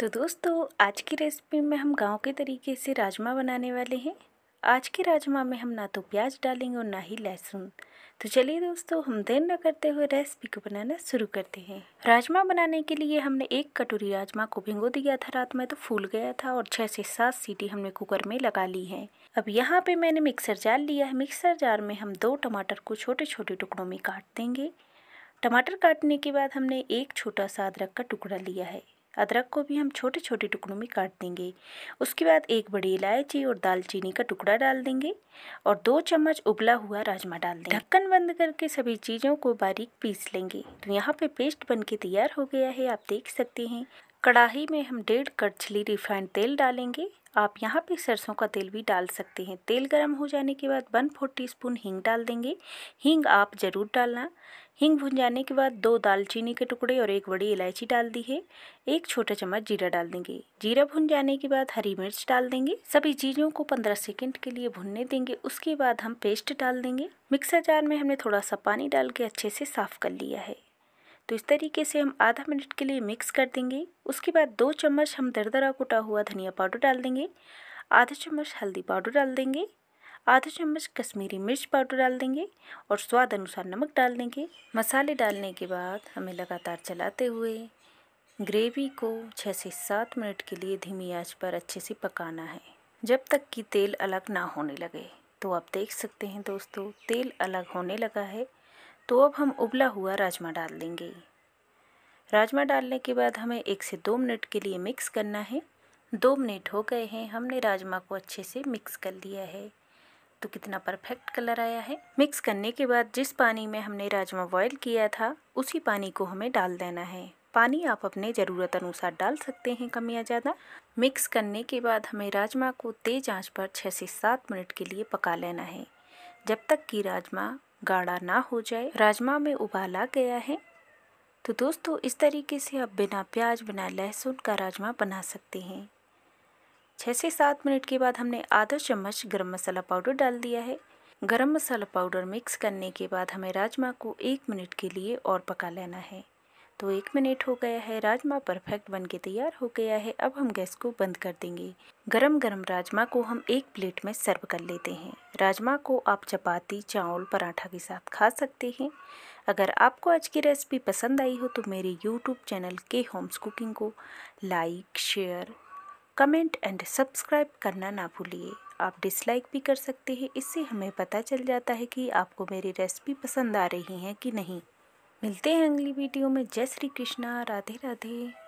तो दोस्तों आज की रेसिपी में हम गांव के तरीके से राजमा बनाने वाले हैं आज के राजमा में हम ना तो प्याज डालेंगे और ना ही लहसुन तो चलिए दोस्तों हम देर न करते हुए रेसिपी को बनाना शुरू करते हैं राजमा बनाने के लिए हमने एक कटोरी राजमा को भिंगो दिया था रात में तो फूल गया था और छः से सात सीटी हमने कुकर में लगा ली है अब यहाँ पे मैंने मिक्सर जार लिया है मिक्सर जार में हम दो टमाटर को छोटे छोटे टुकड़ों में काट देंगे टमाटर काटने के बाद हमने एक छोटा सा अदरक का टुकड़ा लिया है अदरक को भी हम छोटे छोटे टुकड़ों में काट देंगे उसके बाद एक बड़ी इलायची और दालचीनी का टुकड़ा डाल देंगे और दो चम्मच उबला हुआ राजमा डाल देंगे ढक्कन बंद करके सभी चीज़ों को बारीक पीस लेंगे तो यहाँ पे पेस्ट बन के तैयार हो गया है आप देख सकते हैं कढ़ाही में हम डेढ़ कटछली रिफाइंड तेल डालेंगे आप यहाँ पे सरसों का तेल भी डाल सकते हैं तेल गर्म हो जाने के बाद वन फोर टी स्पून हींग डाल देंगे हींग आप ज़रूर डालना हींग भुन जाने के बाद दो दालचीनी के टुकड़े और एक बड़ी इलायची डाल दी है एक छोटा चम्मच जीरा डाल देंगे जीरा भुन जाने के बाद हरी मिर्च डाल देंगे सभी चीज़ों को पंद्रह सेकेंड के लिए भुनने देंगे उसके बाद हम पेस्ट डाल देंगे मिक्सर जार में हमने थोड़ा सा पानी डाल के अच्छे से साफ़ कर लिया है तो इस तरीके से हम आधा मिनट के लिए मिक्स कर देंगे उसके बाद दो चम्मच हम दरदरा कुटा हुआ धनिया पाउडर डाल देंगे आधा चम्मच हल्दी पाउडर डाल देंगे आधा चम्मच कश्मीरी मिर्च पाउडर डाल देंगे और स्वाद अनुसार नमक डाल देंगे मसाले डालने के बाद हमें लगातार चलाते हुए ग्रेवी को छः से सात मिनट के लिए धीमी आंच पर अच्छे से पकाना है जब तक कि तेल अलग ना होने लगे तो आप देख सकते हैं दोस्तों तेल अलग होने लगा है तो अब हम उबला हुआ राजमा डाल देंगे राजमा डालने के बाद हमें एक से दो मिनट के लिए मिक्स करना है दो मिनट हो गए हैं हमने राजमा को अच्छे से मिक्स कर लिया है तो कितना परफेक्ट कलर आया है मिक्स करने के बाद जिस पानी में हमने राजमा बॉयल किया था उसी पानी को हमें डाल देना है पानी आप अपने ज़रूरत अनुसार डाल सकते हैं कम या ज़्यादा मिक्स करने के बाद हमें राजमा को तेज़ आंच पर छः से सात मिनट के लिए पका लेना है जब तक कि राजमा गाढ़ा ना हो जाए राजमा में उबाला गया है तो दोस्तों इस तरीके से आप बिना प्याज बिना लहसुन का राजमा बना सकते हैं छः से सात मिनट के बाद हमने आधा चम्मच गरम मसाला पाउडर डाल दिया है गरम मसाला पाउडर मिक्स करने के बाद हमें राजमा को एक मिनट के लिए और पका लेना है तो एक मिनट हो गया है राजमा परफेक्ट बन के तैयार हो गया है अब हम गैस को बंद कर देंगे गरम गरम राजमा को हम एक प्लेट में सर्व कर लेते हैं राजमा को आप चपाती चावल पराठा के साथ खा सकते हैं अगर आपको आज की रेसिपी पसंद आई हो तो मेरे यूट्यूब चैनल के होम्स कुकिंग को like share comment and subscribe करना ना भूलिए आप डिसलाइक भी कर सकते हैं इससे हमें पता चल जाता है कि आपको मेरी रेसिपी पसंद आ रही है कि नहीं मिलते हैं अगली वीडियो में जय श्री कृष्णा राधे राधे